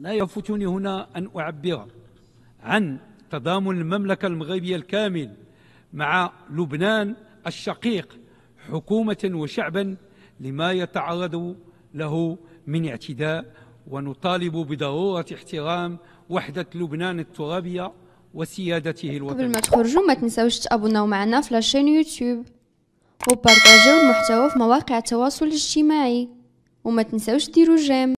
لا يفوتني هنا أن أعبر عن تضامن المملكة المغربية الكامل مع لبنان الشقيق حكومة وشعبا لما يتعرض له من اعتداء ونطالب بضرورة احترام وحدة لبنان الترابية وسيادته الوطنية قبل ما تخرجوا ما تنساوش تابوناو معنا في لاشين يوتيوب وبارطاجيو المحتوى في مواقع التواصل الاجتماعي وما تنساوش ديروا جيم